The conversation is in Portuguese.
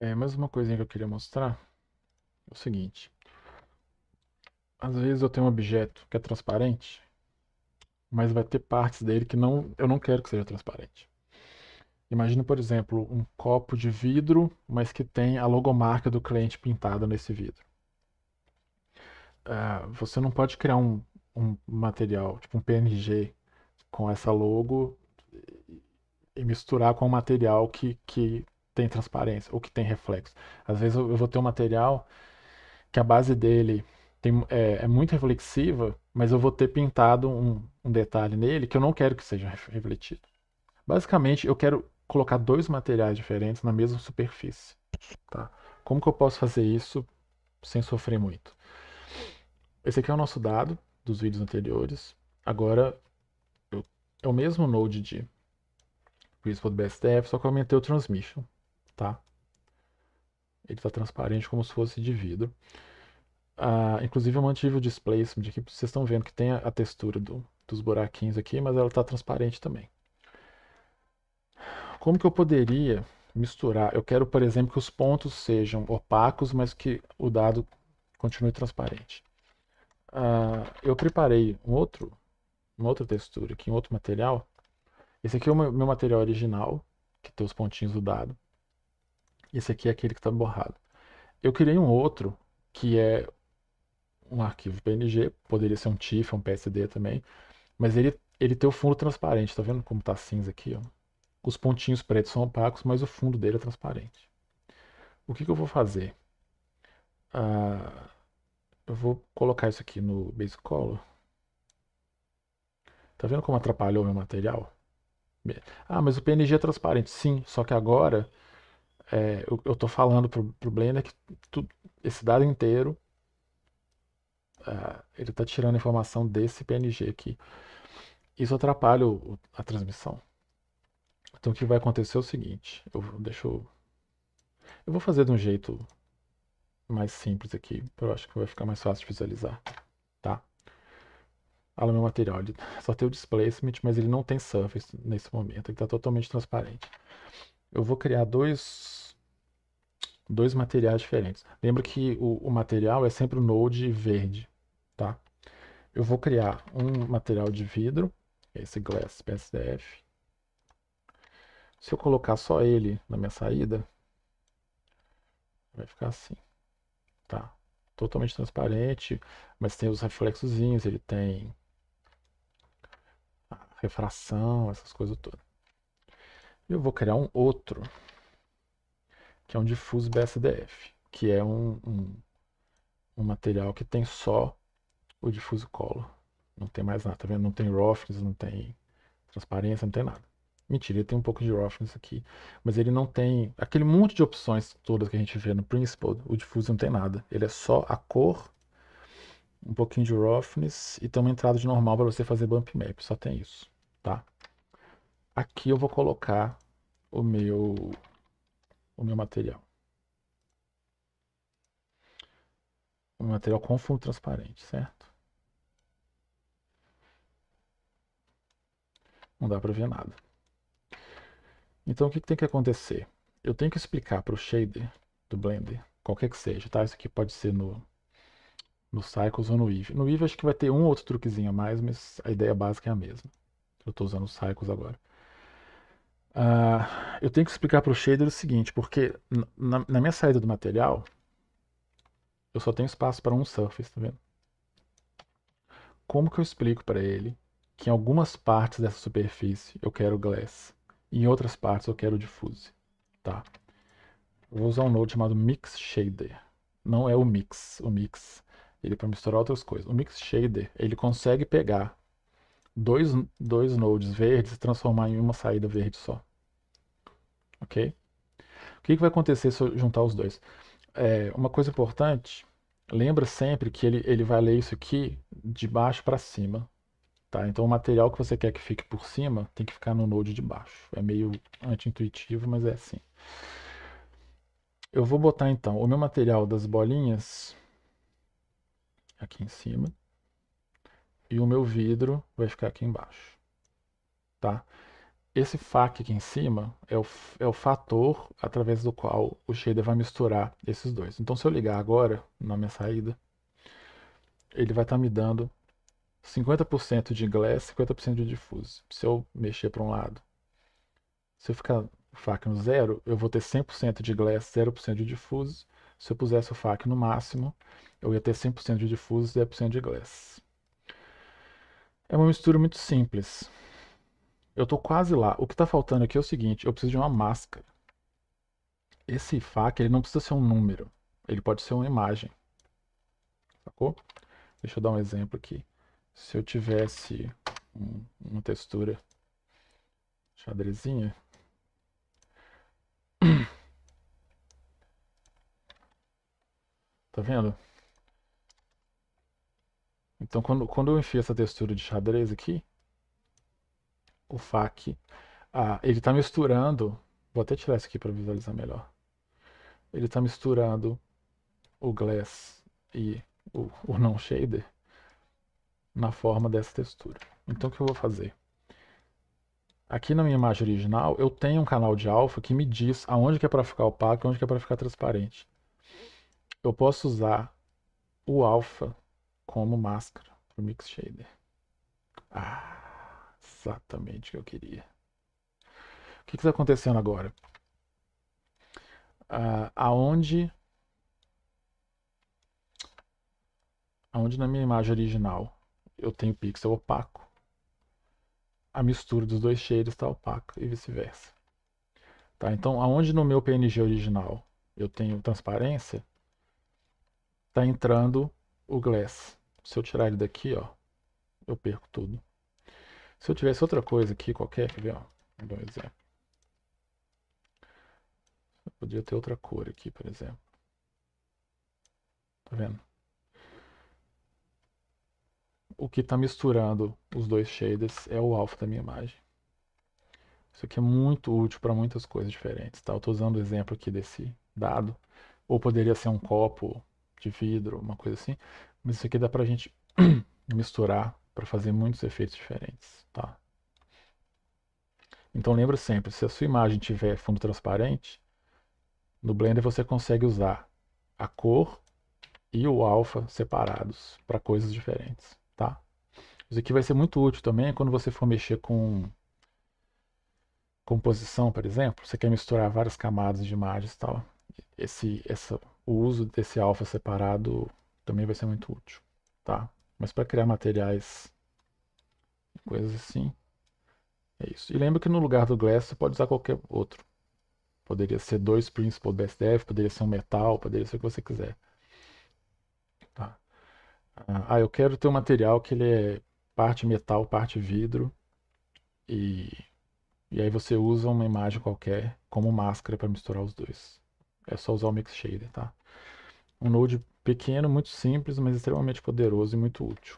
É, mais uma coisinha que eu queria mostrar é o seguinte. Às vezes eu tenho um objeto que é transparente, mas vai ter partes dele que não, eu não quero que seja transparente. Imagina, por exemplo, um copo de vidro, mas que tem a logomarca do cliente pintada nesse vidro. Uh, você não pode criar um, um material, tipo um PNG, com essa logo e misturar com o material que, que tem transparência ou que tem reflexo. Às vezes eu, vou ter um material que a base dele tem, é, é, muito reflexiva, mas eu vou ter pintado um, um detalhe nele que eu não quero que seja refletido. Basicamente, eu quero colocar dois materiais diferentes na mesma superfície. Tá? Como que eu posso fazer isso sem sofrer muito? Esse aqui é o nosso dado dos vídeos anteriores. Agora, eu, é o mesmo node de Principal BSTF, só que eu aumentei o transmission tá? Ele está transparente como se fosse de vidro. Ah, inclusive eu mantive o displacement aqui, assim, vocês estão vendo que tem a, textura do, dos buraquinhos aqui, mas ela está transparente também. Como que eu poderia misturar? Eu quero, por exemplo, que os pontos sejam opacos, mas que o dado continue transparente. Ah, eu preparei um outro, uma outra textura aqui, um outro material. Esse aqui é o meu material original, que tem os pontinhos do dado. Esse aqui é aquele que está borrado. Eu criei um outro, que é um arquivo PNG, poderia ser um TIFF, um PSD também, mas ele, ele tem o fundo transparente, tá vendo como tá cinza aqui, ó? Os pontinhos pretos são opacos, mas o fundo dele é transparente. O que, que eu vou fazer? Ah, eu vou colocar isso aqui no Base Color. Tá vendo como atrapalhou meu material? Ah, mas o PNG é transparente. Sim, só que agora é, eu, estou falando pro, pro Blender é que esse dado inteiro é, ele está tirando informação desse PNG aqui. Isso atrapalha o, a transmissão. Então o que vai acontecer é o seguinte, eu deixo eu vou fazer de um jeito mais simples aqui, eu acho que vai ficar mais fácil de visualizar, tá? Olha o meu material, ele só tem o displacement, mas ele não tem surface nesse momento, ele está totalmente transparente eu vou criar dois, dois materiais diferentes. Lembra que o, o material é sempre o node verde, tá? Eu vou criar um material de vidro, esse Glass PSDF. Se eu colocar só ele na minha saída, vai ficar assim, tá? Totalmente transparente, mas tem os reflexozinhos, ele tem refração, essas coisas todas eu vou criar um outro, que é um difuso BSDF, que é um, um, um material que tem só o difuso color. Não tem mais nada, tá vendo? Não tem roughness, não tem transparência, não tem nada. Mentira, ele tem um pouco de roughness aqui, mas ele não tem aquele monte de opções todas que a gente vê no Principle, o difuso não tem nada. Ele é só a cor, um pouquinho de roughness e tem uma entrada de normal para você fazer bump map, só tem isso, tá? Aqui eu vou colocar o meu, o meu material. O meu material com fundo transparente, certo? Não dá para ver nada. Então o que, que tem que acontecer? Eu tenho que explicar para o shader do Blender, qualquer que seja, tá? Isso aqui pode ser no, no Cycles ou no Weave. No Weave acho que vai ter um outro truquezinho a mais, mas a ideia básica é a mesma. Eu estou usando o Cycles agora. Uh, eu tenho que explicar para o shader o seguinte, porque na, na, minha saída do material, eu só tenho espaço para um surface, tá vendo? Como que eu explico para ele que em algumas partes dessa superfície eu quero glass, e em outras partes eu quero diffuse, tá? Eu vou usar um node chamado mix shader. Não é o mix, o mix ele é para misturar outras coisas. O mix shader, ele consegue pegar dois, dois nodes verdes e transformar em uma saída verde só. Ok? O que, que vai acontecer se eu juntar os dois? É, uma coisa importante, lembra sempre que ele, ele vai ler isso aqui de baixo para cima. Tá? Então o material que você quer que fique por cima tem que ficar no node de baixo. É meio anti-intuitivo, mas é assim. Eu vou botar então o meu material das bolinhas aqui em cima e o meu vidro vai ficar aqui embaixo. Tá? Esse FAC aqui em cima é o, é o fator através do qual o shader vai misturar esses dois. Então se eu ligar agora na minha saída, ele vai estar tá me dando 50% de glass, 50% de diffuse. Se eu mexer para um lado, se eu ficar o FAC no zero, eu vou ter 100% de glass, 0% de diffuse. Se eu pusesse o FAC no máximo, eu ia ter 100% de diffuse e 0% de glass. É uma mistura muito simples. Eu tô quase lá. O que tá faltando aqui é o seguinte, eu preciso de uma máscara. Esse fac, ele não precisa ser um número. Ele pode ser uma imagem. Sacou? Deixa eu dar um exemplo aqui. Se eu tivesse um, uma textura xadrezinha. Tá vendo? Então quando, quando eu enfio essa textura de xadrez aqui, o FAC, ah, ele está misturando, vou até tirar isso aqui para visualizar melhor, ele está misturando o Glass e o, o shader na forma dessa textura. Então o que eu vou fazer? Aqui na minha imagem original, eu tenho um canal de alfa que me diz aonde que é para ficar opaco e onde que é para ficar transparente. Eu posso usar o alfa como máscara para o Mix Shader. Ah, exatamente o que eu queria. O que está acontecendo agora? Ah, aonde, aonde na minha imagem original eu tenho pixel opaco, a mistura dos dois shaders está opaca e vice-versa. Tá, então, aonde no meu PNG original eu tenho transparência, está entrando o glass. Se eu tirar ele daqui, ó, eu perco tudo. Se eu tivesse outra coisa aqui, qualquer, quer ver, ó, vou dar um exemplo. Eu podia ter outra cor aqui, por exemplo. Tá vendo? O que está misturando os dois shaders é o alfa da minha imagem. Isso aqui é muito útil para muitas coisas diferentes, tá? Eu estou usando o exemplo aqui desse dado, ou poderia ser um copo de vidro, uma coisa assim. Mas isso aqui dá pra gente misturar para fazer muitos efeitos diferentes, tá? Então lembra sempre, se a sua imagem tiver fundo transparente, no Blender você consegue usar a cor e o alfa separados para coisas diferentes, tá? Isso aqui vai ser muito útil também quando você for mexer com composição, por exemplo, você quer misturar várias camadas de imagens e tal. Esse, essa, o uso desse alfa separado também vai ser muito útil, tá? Mas para criar materiais coisas assim, é isso. E lembra que no lugar do glass você pode usar qualquer outro. Poderia ser dois principal BSDF, poderia ser um metal, poderia ser o que você quiser. Tá. Ah, eu quero ter um material que ele é parte metal, parte vidro. E, e aí você usa uma imagem qualquer como máscara para misturar os dois. É só usar o Mix Shader, tá? Um node Pequeno, muito simples, mas extremamente poderoso e muito útil.